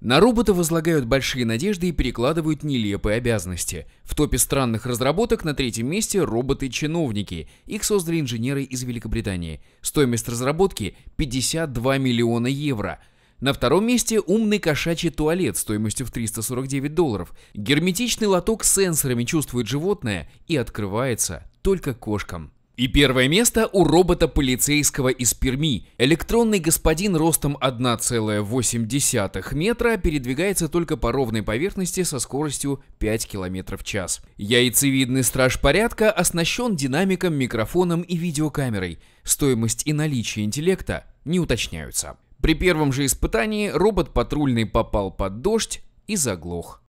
На робота возлагают большие надежды и перекладывают нелепые обязанности. В топе странных разработок на третьем месте роботы-чиновники. Их создали инженеры из Великобритании. Стоимость разработки 52 миллиона евро. На втором месте умный кошачий туалет стоимостью в 349 долларов. Герметичный лоток с сенсорами чувствует животное и открывается только кошкам. И первое место у робота-полицейского из Перми. Электронный господин ростом 1,8 метра передвигается только по ровной поверхности со скоростью 5 км в час. Яйцевидный страж порядка оснащен динамиком, микрофоном и видеокамерой. Стоимость и наличие интеллекта не уточняются. При первом же испытании робот патрульный попал под дождь и заглох.